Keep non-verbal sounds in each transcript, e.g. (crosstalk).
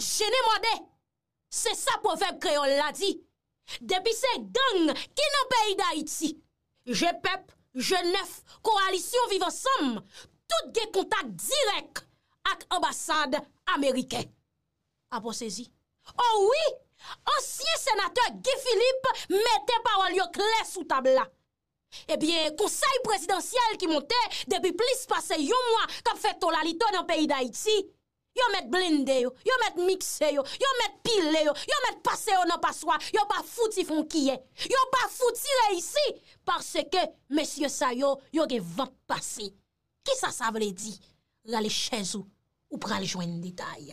Geni mwade, se sa pou feb kreol la di. Depi se gang ki nan peyi da iti, je pep, je nef, koalisyon vivan sam, tout ge kontak direk ak ambasade Amerike. Apo sezi, o oh wii, ansye senate Gifilip mete pa walyo kle sou tabla. Ebyen, eh konsey presidansyel ki monte depi plis pase yon mwa kap feto lalito nan peyi da iti, Yon met blinde yo, yon met mikse yo, yon met pile yo, yon met pase yo nan paswa, yon pa fouti fon kye, yon pa fouti re isi, parce ke, mesye sayo, yon ge vant pase. Ki sa sa vre di? Lale chezou, ou prale jwen detay.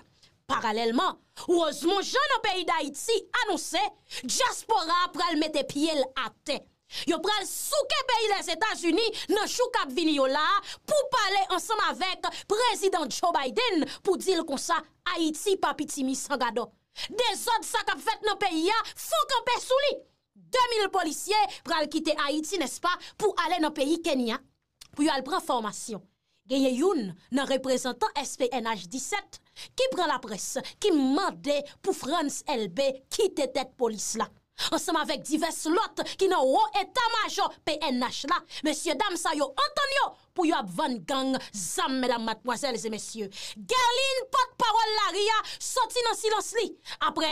Paralelman, ou ozmon jen nou peyi da iti, anouse, diaspora prale mette pie l'atey. Yo pral souke peyi les Etats-Unis nan chou kap vini yo la pou pale ansam avek prezident Joe Biden pou dil konsa Haiti papi timi sangado. De zon sa kap vet nan peyi ya, fokan pe souli. 2000 policye pral kite Haiti nespa pou ale nan peyi Kenya. Pou yo al pran formasyon, genye yon nan reprezentant SPNH 17 ki pran la pres, ki mande pou France LB kite tet polis la. Ensemble avec diverses lots qui n'ont haut état-major PNH là, monsieur dame ça yo, Antonio, pour y van gang zam mesdames mademoiselles et messieurs Gerline porte-parole ria, sorti dans silence li après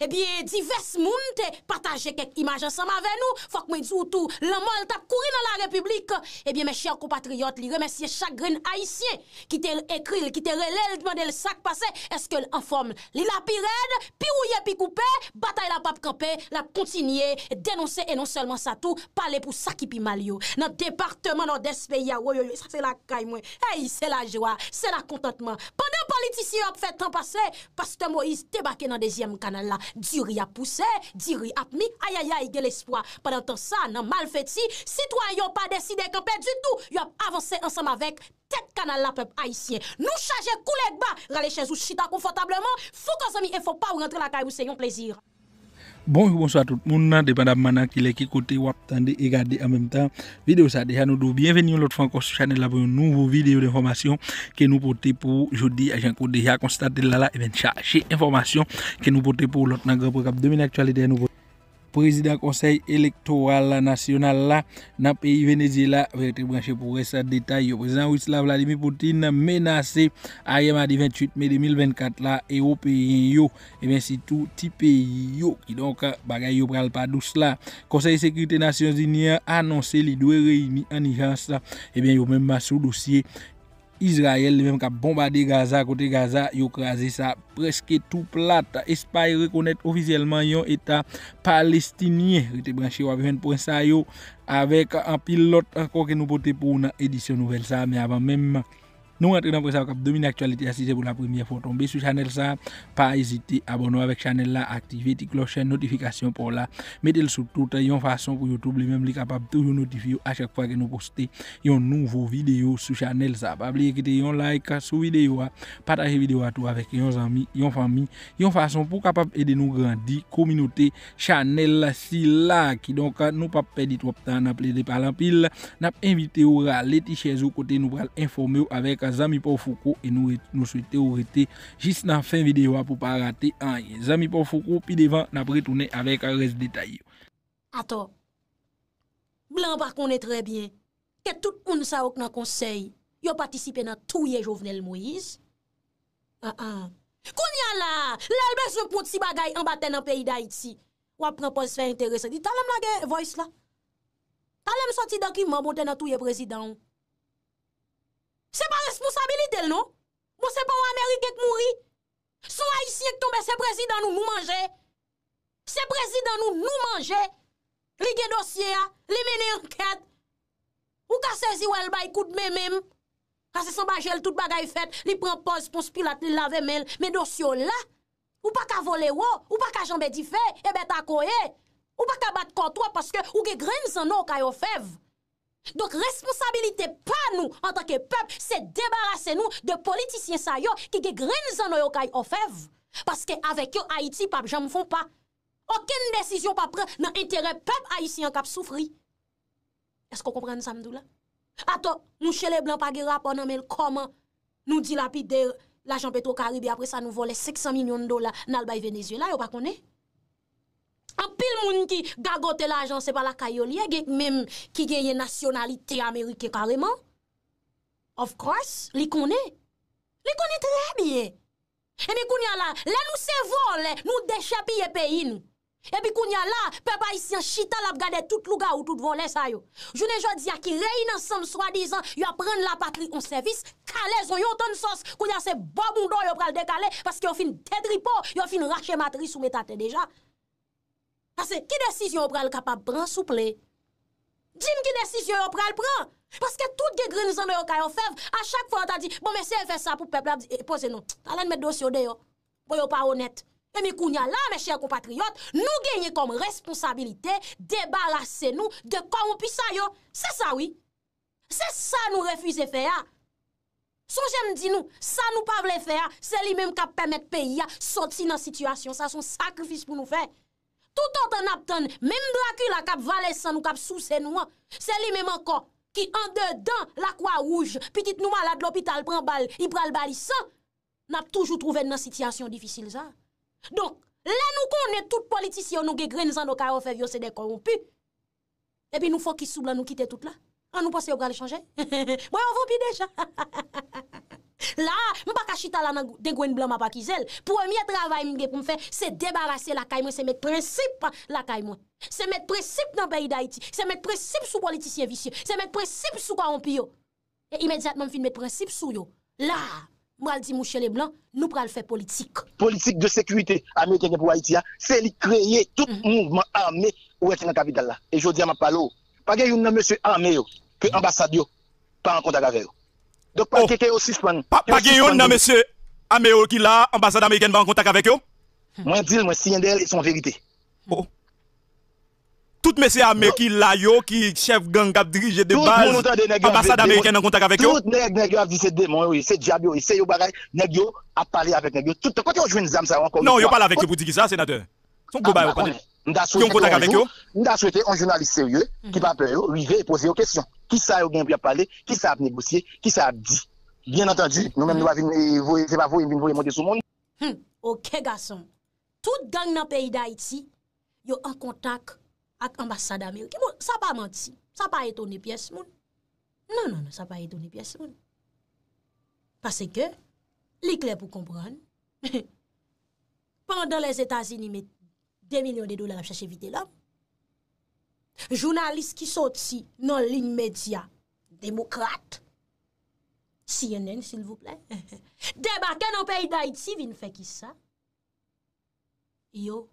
eh bien divers moun te partager quelques images ensemble avec nous faut que tout la t'a dans la république eh bien mes chers compatriotes li remercier chaque haïtien qui t'écrit, écrit qui te relève le sac passé est-ce que en forme li la pi pirouillé pi coupé bataille la pape camper la continuer dénoncer et non seulement ça tout parler pour ça qui pi mal yo dans département nord-est pays c'est la caille moi. c'est la joie, c'est la contentement. Pendant politiciens ont fait temps passé, pasteur Moïse débarqué dans deuxième canal là, diri a poussé, il a mis aïe aïe aïe l'espoir. Pendant temps ça, nan si citoyens pas décidé camper du tout, y a avancé ensemble avec tête canal la peuple haïtien. Nous charger coulé bas, rale chez nous, chita confortablement, faut qu'on et faut pas rentrer la caille où c'est un plaisir. Bonjour, bonsoir à tout le monde, hein, dépendamment qui est qui côté ou attendez et regardez en même temps. Vidéo ça déjà nous bienvenue l'autre fois encore sur chaîne là pour une nouvelle vidéo d'information que nous portons pour jeudi. J'ai déjà constaté là là et bien chercher information que nous portons pour l'autre grand programme 2000 actualité nouveau président conseil électoral national la dans pays Venezuela je branché pour ça détail. Le président Wislav Vladimir Poutine menacé à yemadi 28 mai 2024 la pays yo eh bien ben tout petit pays yo qui donc bagay yo pral pas là la. Conseil Sécurité Nations unies annoncé li doit Et en urgence et eh ben yo même sous-dossier. Israël, même qui a bombardé Gaza, côté Gaza, il a crasé ça presque tout plat. Espagne reconnaît officiellement un État palestinien. Rete branché ou pour ça avec un pilote encore que nous portons pour une édition nouvelle ça, mais avant même nous rentrons dans ça comme de minutes actualité si c'est pour la première fois tomber sur chaîne, ça, pas hésiter abonner avec chaîne, là, activer la cloche notification pour là. mettre le sur toute une façon pour YouTube lui-même capable de vous notifier à chaque fois que nous postons une nouvelle vidéo sur chaîne. ça. Pas oublier de un like sur vidéo, hein. partager vidéo à tous avec vos amis, vos familles, une façon pour capable aider nous grandir communauté channel si là qui donc hein, nous pas perdre trop de temps n'a pas par l'empile, n'a invité au râler chez vous côté nous informer avec hein, zami Foucault et nous, nous souhaitons rester jusqu'à la fin vidéo pour ne pas rater rien. Zami Foucault puis devant, nous retourner avec un reste détaillé. Attends, Blanc par est très bien que tout le monde sa dans conseil, yo participé dans tout les Jovenel Moïse. Ah ah. y a là, l'albe son pont si bagay en bataille dans pays d'Haïti. Ou après pose faire intéressant. Dit talem la voice là. Talem sorti document monter dans tout les président. Se pa responsabilitel nou? Mou bon, se pa ou Amerikek mouri? Sou a isi ek tombe se prezidan nou nou manje? Se prezidan nou nou manje? Li ge dosye a, li mene anket? Ou ka sezi wèl bay koud mè mèm? Kase san baje l tout bagay fèt, li pren poz pon spilat, li lave mèl, mè dosyo la? Ou pa ka vole wò? Ou pa ka jambè di fè? E bè takoye? Ou pa ka bat kontwa paske ou ge gren san nou kayo fev? Donc, responsabilité pas nous en tant que peuple, c'est débarrasser nous de politiciens ça qui ont graines en yo au fève. Parce que avec eux, Haïti, j'en ne font pas. Aucune décision pas prise dans l'intérêt peuple haïtien qui souffrir. Est-ce qu'on comprend ça, là? Attends, nous chez les Blancs, pas de rapport, mais comment nous dit la petro pétro-caribé, après ça nous voler 500 millions de dollars dans le Venezuela, yo pas en pile monde qui gagote l'argent, c'est pas la caillolier, même qui gagne nationalité américaine carrément. Of course, les connaît. les connaît très bien. Et bien, y a là nous se vole, nous les pays Et puis, a là, peuple haïtien chita la regarder tout louga ou tout vole ça yo. veux pas a qui réunissent ensemble, soi-disant, ils prennent la patrie en service, kale zon yon ton sos, ces se bobondo yo pral décalé parce qu'ils ont des yo Ils ont fait fin rache matrice ou metate déjà. Parce que qui décision pral capable prendre Dis-moi quelle décision pral prendre? Parce que tout les graines en yo ka fait, à chaque fois on t'a dit bon mais c'est fait ça pour peuple a eh, posez nous. Allez mettre dossier d'ailleurs Pour yo pas honnête. Et mais kounya là, mes chers compatriotes, nous gagnons comme responsabilité débarrasser nous de ça yo. C'est ça oui. C'est ça nous refuser faire. Ah. Son j'aime dit nous, ça nous pas voulons faire, ah. c'est lui même qui permet pays ah. sortir dans situation, ça son sacrifice pour nous faire tout autant n'attend même Dracula qui a valé sans nous cap sous ses c'est lui même encore qui en dedans la croix rouge petite nous malade l'hôpital prend balle il prend le balle sans n'a toujours trouvé dans situation difficile ça donc là nous est tout politicien nous nous, dans nos fait c'est des corrompus et puis nous faut qu'ils sous nous quitter tout là ah, (laughs) on nous pense qu'on va changer bon on vous déjà (laughs) Là, je pas cacher la de Gwen Blanc, ma Le premier travail que je fais, c'est débarrasser la caille, c'est mettre principe la caille. C'est mettre principe dans le pays d'Haïti. C'est mettre principe sous politiciens vicieux. C'est mettre principe sous corrompu. Et immédiatement, je mettre principe sous yo. Là, je dis, Mouche les Blancs, nous prenons faire politique. Politique de sécurité américaine pour Haïti, hein. c'est lui créer tout mm-hmm. mouvement armé où est la capitale. Et je dis à ma palo, pas que monsieur armé, que l'ambassade mm-hmm. pas en contact avec donc, oh. pas quelqu'un au suspend. Pas gagnant, non, monsieur Améo qui là, ambassade américaine, en contact avec eux. Moi, dis, moi, si d'elle, ils sont vérité. Oh. Tout monsieur Américain qui là, yo, qui chef gang qui dirige de balles, ambassade américaine en contact avec eux. Tout nèg nèg a dit c'est démon, oui, c'est diable, oui, c'est yo bagay, nèg yo a parlé avec nèg yo. Tout côté yo joine zam ça encore. Non, yo parle avec eux pour dire ça, sénateur. Son gros ah, bail, on parle. Qui en contact avec eux. Nous a souhaité un journaliste sérieux qui va peur, lui, poser aux questions. Ki sa yo gen pya pale, ki sa ap negosye, ki sa ap di. Bien atan di, nou men nou avin e, vouye, se pa vouye, vin vouye mwote sou moun. Ok gason, tout gang nan peyi da iti, yo an kontak ak ambasada meyo. Ki moun, sa pa mwote si, sa pa eto ni piyes moun. Non, non, non, sa pa eto ni piyes moun. Pase ke, likle pou kompran, (laughs) pandan les Etats-Unis met 2 milyon de dolar ap chache vide lòm, Jounalist ki sot si nan lin medya Demokrate CNN silvouple Debaken an pey da iti Vin fe kisa Yo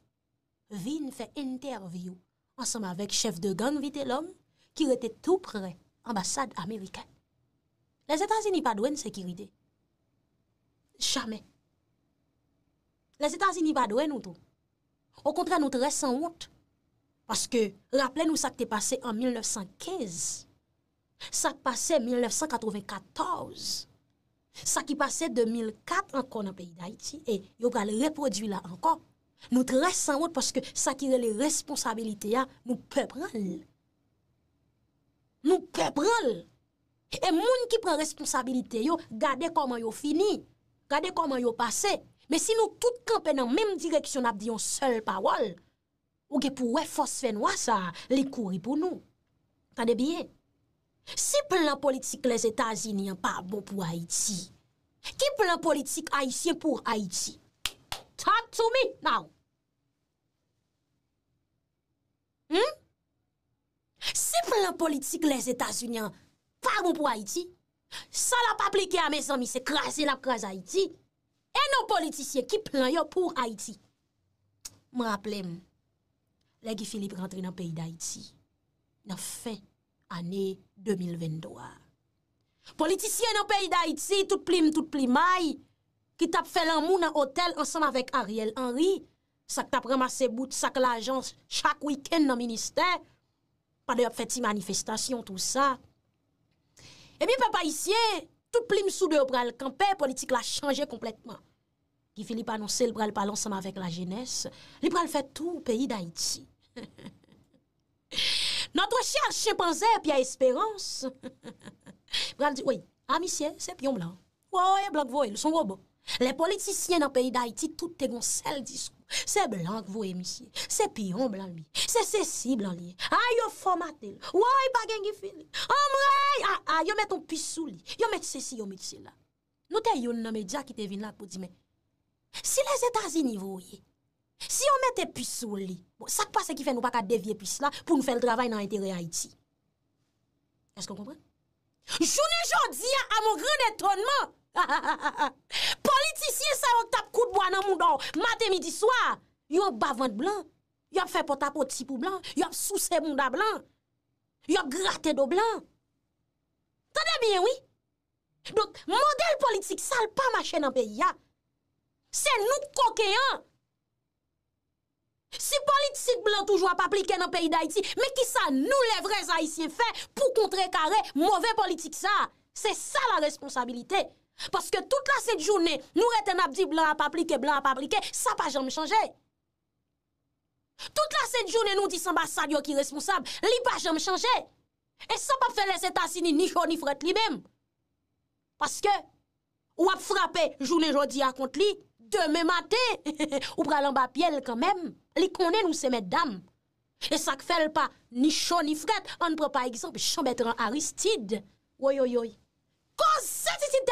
Vin fe interview Ansama vek chef de gang vite lom Ki rete tou pre Ambasad Amerikan Le zetansi ni pa dwen se ki ride Chame Le zetansi ni pa dwen ou to Ou kontra nou tre san wot Parce que, rappelez-nous ça qui est passé en 1915. Ça passé en 1994. Ça qui passait 2004 encore dans le pays d'Haïti. Et vous allez reproduire là encore. Nous restons en route parce que ça qui est les responsabilités, nous peut prendre. Nous peut prendre. Et gens qui prend responsabilité, yo, regardez comment yo fini. Regardez comment yo passé. Mais si nous tous campons dans la même direction, nous avons une seule parole. Ou gen pou wef fos fen wasa li kouri pou nou. Tande bie? Si plan politik les Etats-Unis an pa bon pou Haiti, ki plan politik Haitien pou Haiti? Talk to me now! Hmm? Si plan politik les Etats-Unis an pa bon pou Haiti, sa la pa pleke a me zan mi se krasi la kras Haiti, e nou politikien ki plan yo pou Haiti? Mwaple mw. Legi Filip rentre nan peyi d'Haïti, nan fin ane 2022. Politisyen nan peyi d'Haïti, tout plim tout plim ay, ki tap fè lan moun nan hotel ansan avèk Ariel Henry, sak tap ramase bout, sak l'ajans chak wikèn nan minister, pa dey ap fè ti manifestasyon tout sa. E eh mi papayisyen, tout plim sou deyo pral kampe, politik la chanje kompletman. ki fini pa anonsè li pral pa lansèm avèk la genès, li pral fè tou peyi d'Haïti. Nòt wè chèl chèpanzè p'yè esperans. Pral di, wè, a misye, se piyon blan. Wè, wè, blan kvòe, lè son wòbò. Lè politisyen nan peyi d'Haïti, tout te gon sel diskou. Se blan kvòe, misye, se piyon blan mi. Se se si blan li. A, yo fòmate li. Wè, wè, pa gen gifini. A, yo met ton pisou li. Yo met se si yo misye la. Nou te yon nòmedja ki te vin la pou di men, le zeta zi nivou ye. Si yon mette pis sou li, sak pa se ki fe nou pa ka devye pis la pou nou fe l travay nan entere Haiti. Kèst kon kompren? Jouni jodi a, a moun gran etonman! Politisye sa yon tap koutbo anan moun don mate midi swa! Yon bavant blan! Yon fe pota poti pou blan! Yon sou se moun da blan! Yon grate do blan! Tande bien, oui? Don, model politik sal pa machen an peyi ya! Se nou kokeyan. Si politik blan toujou ap aplike nan peyi da iti, me ki sa nou levre zay siye fe, pou kontre kare, mwove politik sa. Se sa la responsabilite. Paske tout la set jounen, nou reten ap di blan ap aplike, blan ap aplike, sa pa jom chanje. Tout la set jounen nou di samba sa di yo ki responsable, li pa jom chanje. E sa pa fe les etasini ni chon ni fret li bem. Paske, ou ap frape jounen jodi akont li, demain matin, (laughs) ou pral en quand même. Li connaît nous ces mesdames. Et ça ne fait pas ni chaud ni fret. On prend pas exemple Chambetran Aristide. Oui, oui, oui. Cause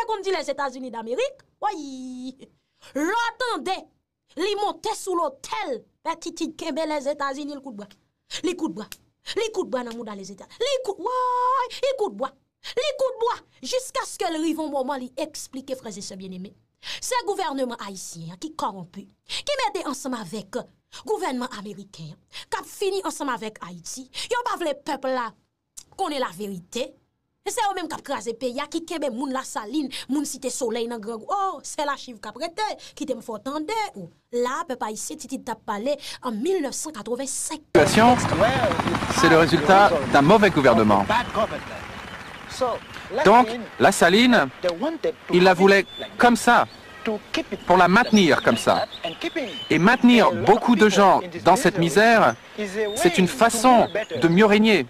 comme dit les États-Unis d'Amérique. Oui. L'entendait, Li monte sous l'hôtel. Petit kembe les États-Unis le coup de bois. lécoute coup bois. bois dans les États. unis coup bois. Le coup Jusqu'à ce que le moment lui explique, frères et bien aimé. C'est le gouvernement haïtien qui qui qui mette avec le gouvernement américain, qui a fini ensemble Haïti. avek pas yo pa vle peuple la konen la vérité. C'est eux même kap kraze pe ya ki kebe moun la saline, moun cité soleil. nan grand. oh, c'est la a kap rete, ki qui fotande, ou Là, peuple le peuple titi t'a parlé en 1985. C'est le résultat d'un mauvais gouvernement. Donc, la saline, il la voulait comme ça, pour la maintenir comme ça. Et maintenir beaucoup de gens dans cette misère, c'est une façon de mieux régner,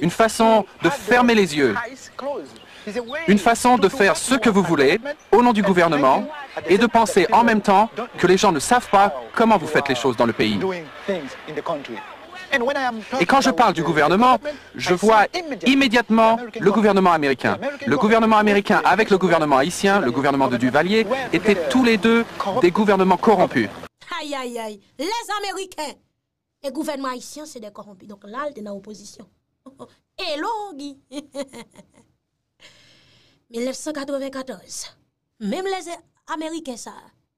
une façon de fermer les yeux, une façon de faire ce que vous voulez au nom du gouvernement et de penser en même temps que les gens ne savent pas comment vous faites les choses dans le pays. Et quand je parle du gouvernement, je vois immédiatement le gouvernement américain. Le gouvernement américain avec le gouvernement haïtien, le gouvernement de Duvalier, étaient tous les deux des gouvernements corrompus. Aïe, aïe, aïe. Les Américains et le gouvernement haïtien, c'est des corrompus. Donc là, est dans l'opposition. (laughs) Hello, Guy. 1994. (laughs) Même les Américains, ça.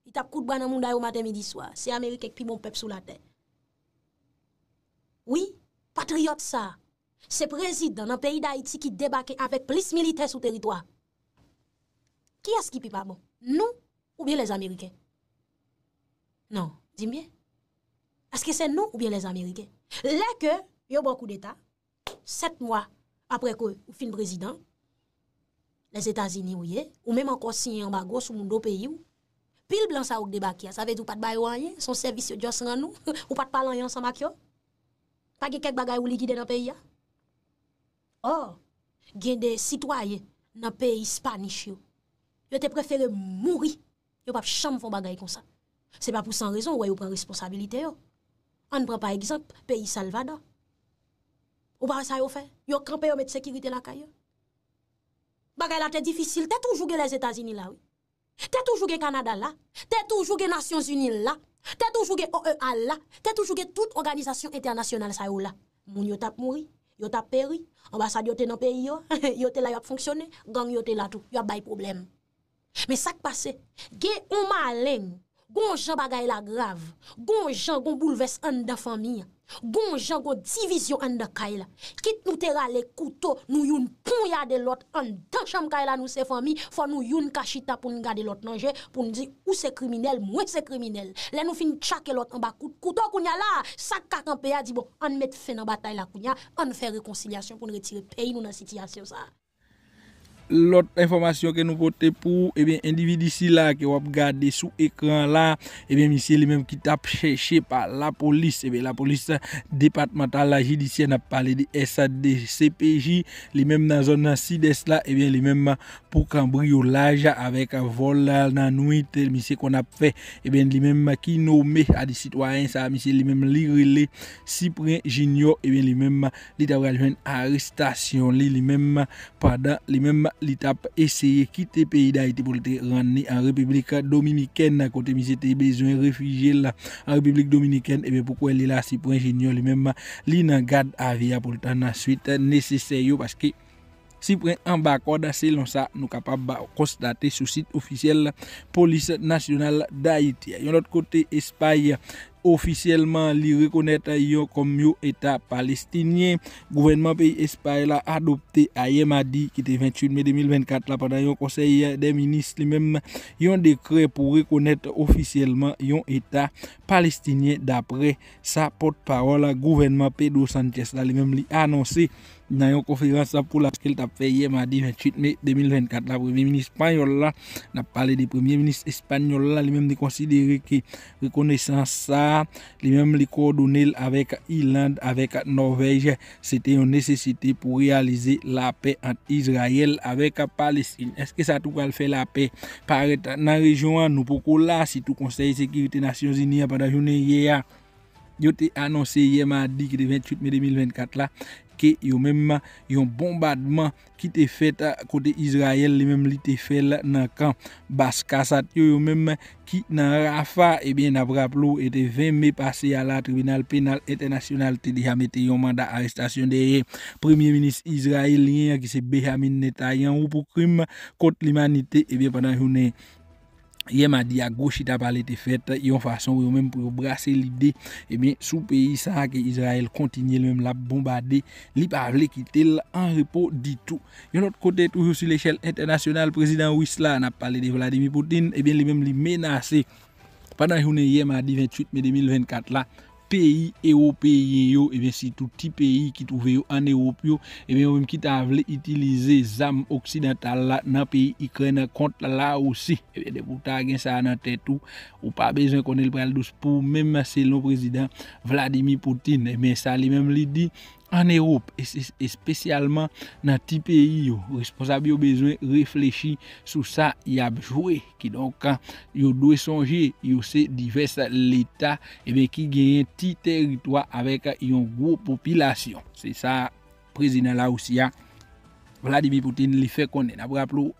Ils tapent coup de bras dans le monde matin, midi, soir. C'est Américain qui mon peuple sous la terre. Oui, patriote ça. C'est président dans le pays d'Haïti qui débarque avec plus militaires sur le territoire. Qui est-ce qui pas bon Nous ou bien les Américains Non, dis bien. Est-ce que c'est nous ou bien les Américains Là que, il y a beaucoup d'États, sept mois après que vous fin président, les États-Unis ou, ou même encore signé un embargo sur mon pays pile blanc ça a débarqué, ça veut dire pas de bail rien, son service de Dieu nous, (laughs) ou pas de parler ensemble avec pas de quelque bagaille ou liquide dans le pays. Hein? Or, oh, il y a des citoyens dans le pays spanish. Ils te préféré mourir. Ils pas chambre font bagaille comme ça. C'est pas pour sans raison ou ils prend responsabilité yo. On prend par exemple pays Salvador. Ou pas ça yo fait. Yo campé yo met sécurité la caille. Bagaille là c'est difficile, t'es toujours les États-Unis là oui. T'es toujours Canada là, t'es toujours les Nations Unies là. T'es toujours OEA là, t'es toujours toute organisation internationale ça yo oh, là. Moun yo tap mouri, yo tap péri, ambassade yo te dans pays yo, (laughs) yo te là yo fonctionné gang yo te là tout, yo bay problème. Mais ça qui passe, gè on malin, gon jan bagay la grave, gon jan gon bouleverse en famille. Gon jan division an da Kit nou te rale koutou, nou youn pou ya de lot an dan chanm nous nou se fami, fwa nou youn kachita pou nou gade lot nanje, pou nou di ou se kriminel, mwen se kriminel. Le nou fin chake lot an ba koutou, kounya la, sa kakan pe ya di bon, an met fe nan bataille la kounya, an fe réconciliation pou nou retire peyi nou nan situation sa. lout informasyon ke nou pote pou ebyen individisi la ke wap gade sou ekran la, ebyen misye li menm ki tap chèche pa la polis ebyen la eh polis depatmantal la jidisyen ap pale di SAD CPJ, li menm nan zon nan SIDES la, ebyen li menm pou kambriolaja avèk an volal nan nouite, misye kon ap fè ebyen li menm ki nomè a di citoyen sa, misye li menm li rile Cyprien Gignot, ebyen eh li menm li ta wajwen aristasyon li menm padan, li menm l'étape essayer de quitter le pays d'Haïti pour le rendre en République dominicaine. Côté misé, besoin de réfugiés en République dominicaine. Et ben pourquoi elle est là? C'est pour ingénieur lui-même. Il garde à pour le temps suite nécessaire parce que. Si en an ça selon ça constater sur site officiel site officiel police nationale d'Haïti. et l'autre côté Espagne officiellement les reconnaître comme yo état palestinien gouvernement pays Espagne a adopté hier mardi qui était 28 mai 2024 là pendant un conseil des ministres lui-même un décret pour reconnaître officiellement un état palestinien d'après sa porte-parole gouvernement Pedro Sanchez là lui-même annoncé dans une conférence sa pou la pske fait fait hier, mardi 28 mai 2024 la premier ministre espagnol a parlé du premier ministre espagnol la les même considéré que reconnaissant ça, sa les les coordonner avec Irlande, avec Norvège, c'était une nécessité pour réaliser la paix la Israël Israël Palestine. est Palestine que ça tout tout fait la paix Par la région région, nous pouvons la si de sécurité des Nations Unies pendant la journée hier. Ils ont annoncé hier mardi 28 mai 2024 là que yo même un bombardement qui était fait à côté Israël les mêmes été fait dans camp Baskasat yo même qui dans Rafa et eh bien après était 20 mai passé à la tribunal pénal international te déjà ah, mis un mandat d'arrestation derrière premier ministre israélien qui c'est Benjamin Netanyahu pour crime contre l'humanité et eh bien pendant journée Yè ma dit à gauche a parlé te fait il y façon une façon pou même pour brasser l'idée, pays eh ça sous pays, ça, que même même même la bombarder, il pas quitter quitter repos repos tout. tout. l'autre côté toujours toujours l'échelle l'échelle internationale président président Wisla na parlé de Vladimir Poutine, et eh bien, lui-même Pendant pendant Pendant journée, hier ma 28 mai 2024 là pays européen et eh bien si tout petit pays qui trouve en Europe et eh bien même qui t'avle utiliser les occidental occidentales dans pays un contre là aussi et eh bien pour ta gen ça dans tête tout ou pas besoin qu'on le douce pour même le président Vladimir Poutine mais ça lui même lui dit An Europe, espesyalman nan ti peyi yo, responsable yo bezwen reflechi sou sa yabjwe. Ki donk, yo doye sonje, yo se divers l'Etat, ebe eh ki genyen ti teritwa avek yon wopopilasyon. Se sa prezina la ou si ya. Vladimir Poutine li fait connaître. Après rappelou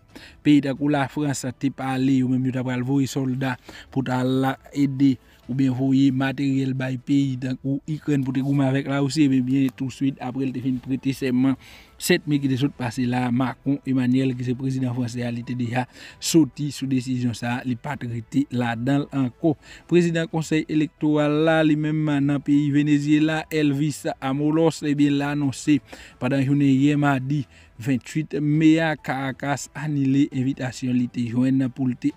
pays où la France été parlé ou même yo le voyer soldat pour la aider ou bien voyer matériel bay pays où Ukraine pour te goumer avec la aussi, mais e bien tout de suite après il te fin prêter serment 7 mai qui te passé là Macron Emmanuel qui est président français il était déjà sorti sous décision ça il pas traité là-dedans encore président conseil électoral là lui même dans pays Venezuela Elvis Amolos et bien l'annoncé pendant journée hier mardi 28 mai à Caracas annulé invitation l'été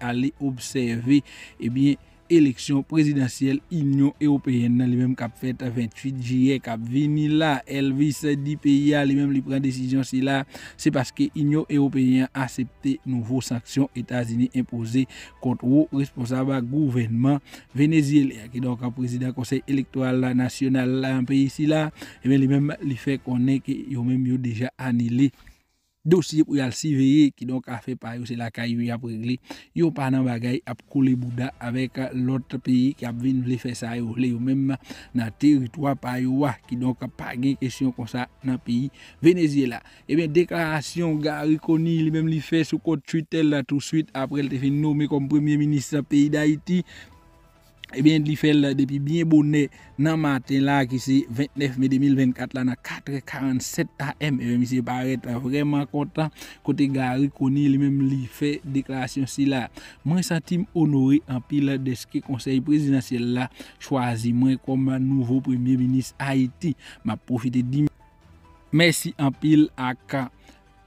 aller observer et eh bien élection présidentielle Union européenne lui même même fait fait 28 juillet cap vini là Elvis dit pays lui même qui prend décision si là c'est parce que Union européenne accepté nouveaux sanctions États-Unis imposées contre le responsable gouvernement vénézuélien qui donc un président conseil électoral national là un pays ici là et eh bien lui même li fait connaître que même déjà annulé dossier pour le surveiller qui donc a fait par c'est la qui a réglé yo pas dans bagaille a couler bouda avec l'autre pays qui a venir faire ça yo même dans territoire par qui donc pas une question comme ça dans pays Venezuela eh bien déclaration Gariconi lui même lui fait sous code Twitter là tout de suite après il te été nommée comme premier ministre pays d'Haïti eh bien, il fait depuis bien bonnet dans matin matin qui qui le 29 mai 2024 4h47 am e misi paret vraiment content, côté gari lui même menm là déclaration Je si honoré senti honoré de pile que que Conseil présidentiel là, choisi moi comme nouveau premier ministre Haïti, Ma profite di Merci en pile à K.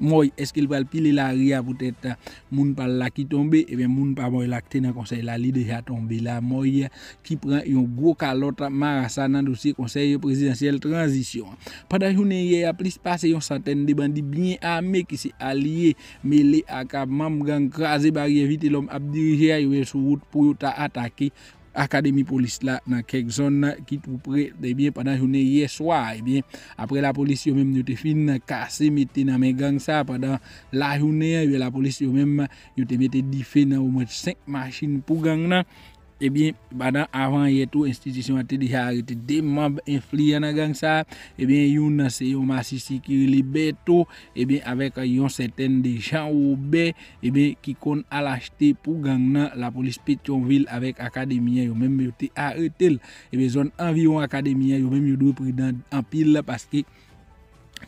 Moi, est-ce qu'il va piler la ria peut-être moun pa la qui tombe et eh bien moun pa moi lacté dans conseil la li déjà tombé La moi qui prend un gros calotte marassa dans dossier conseil présidentiel transition. Pendant journée hier a plus passé une centaine de bandits bien armés qui s'est alliés mêlés à cap membre gang craser barrière vite l'homme a dirigé sur route pour attaquer académie police là dans quelques zones qui tout près bien pendant journée hier soir et eh bien après la police yon même te fin casser mettez dans mes gangs ça pendant la journée eh la police yon même yon te 10 dife dans au moins 5 machines pour gang là. Ebyen, eh badan avan yetou, institisyon ati dija arete deman be inflye nan gang sa, ebyen yon nan se yon masisi ki libe to, ebyen avek yon seten de jan ou be, ebyen ki kon alajte pou gang nan la polis Petionville avek akademiyen yon menm yo te arete, ebyen eh zon anviyon akademiyen yon menm yo dwe pridan empil la paske.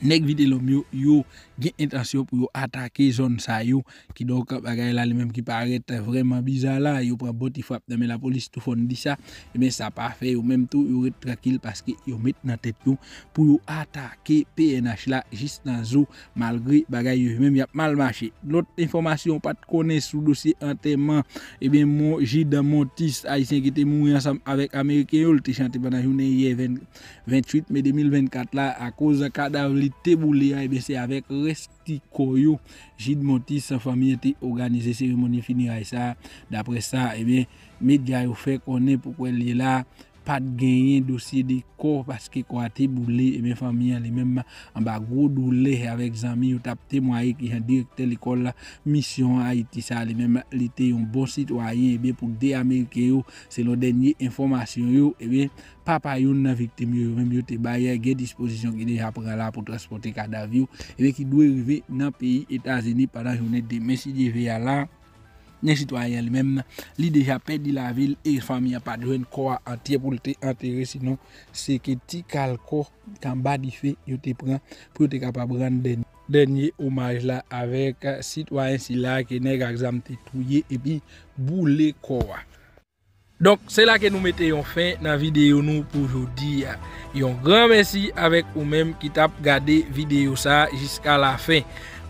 Nek vide lom yo, yo gen intasyon pou yo atake zon sa yo Ki do ka bagay la li menm ki parete vreman bizala Yo pre boti fap da men la polis tou fon di sa E men sa pa fe yo, menm tou yo re trakil Paske yo met nan tet yo pou yo atake PNH la Jist nan zo malgri bagay yo Yon menm yap malmache Lot informasyon pa te kone sou dosi anterman E men mon jid dan mon tis Ay sen ki te moun yon sam avek Amerike Yon te chante banan yon enye 28 Me 2024 la a koza kadavli te boulia, ebe eh se avek reski koyou, jid moti, san famye te organize, seremoni finira e sa dapre sa, ebe eh medya yo fe konen, poukwen li la pas de gagner dossier de corps parce que quoi été boulé et mes familles les mêmes en bas gros doulé avec amis ou tap témoigné qui ont directeur l'école la mission Haïti ça les mêmes l'été un bon citoyen et bien pour des américains selon dernière information yo et bien papa yon nan victime yo même Il te baye gen disposition qui déjà prend là pour transporter cadavre et bien qui doit arriver dans pays États-Unis pendant journée de de là Nye sitwayen li men, li deja pedi la vil e fami ya padwen kwa antye pou li te entere. Sinon, se ke ti kal kwa, kan ba di fe, yo te pran pou yo te kapab rande denye omaj la avek sitwayen si la ke neg aksam te tuye epi bou le kwa. Donk, se la ke nou mette yon fin nan videyo nou pou jo di ya. Yon gran mensi avek ou men ki tap gade videyo sa jiska la fin.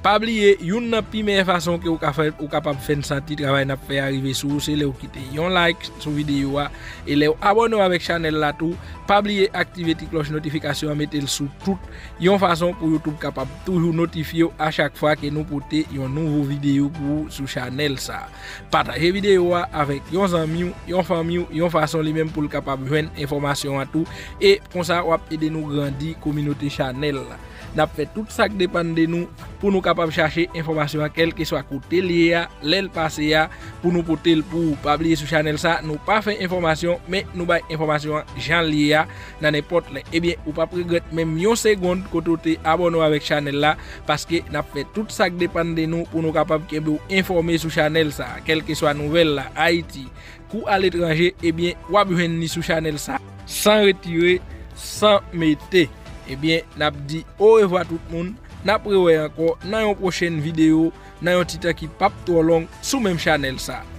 Pabliye, yon nan pime fason ke ou kapab fen santi travay nan prey arive sou, se le ou kite yon like sou videyo a, e le ou abonou avek chanel la tou, pabliye aktive ti kloche notifikasyon a metel sou tout, yon fason pou Youtube kapab toujou notifyo a chak fwa ke nou pote yon nouvo videyo kou sou chanel sa. Pataje videyo a avek yon zanmi ou, yon fami ou, yon fason li men pou l kapab ven informasyon la tou, e konsa wap ede nou grandi kominote chanel la. Nap fe tout sa k depande de nou pou nou kapab chache informasyon kel ke swa koute liye ya, lèl pase ya, pou nou pote l pou ou pabliye sou chanel sa. Nou pa fe informasyon, men nou bay informasyon jan liye ya nan epote le. Ebyen, eh ou pa pregret men myon segonde koto te abono avèk chanel la, paske nap fe tout sa k depande de nou pou nou kapab kembe ou informe sou chanel sa. Kel ke swa nouvel la, Haiti, kou al etranje, ebyen, eh wab yon ni sou chanel sa, san retire, san mette. Ebyen, nabdi o eva tout moun, naprewe yanko na yon pwoshen videyo na yon titaki pap to long sou mem chanel sa.